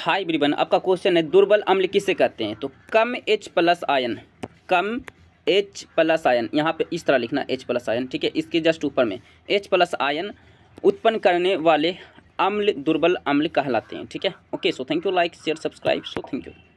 high ब्रिबन आपका question है दुर्बल अम्ल किसे कहते हैं तो कम एच प्लस आयन कम एच प्लस आयन यहाँ पे इस तरह लिखना एच प्लस आयन ठीक है इसके जस्ट ऊपर में एच प्लस आयन उत्पन्न करने वाले अम्ल दुर्बल अम्ल कहलाते हैं ठीक है okay so thank you like share subscribe so thank you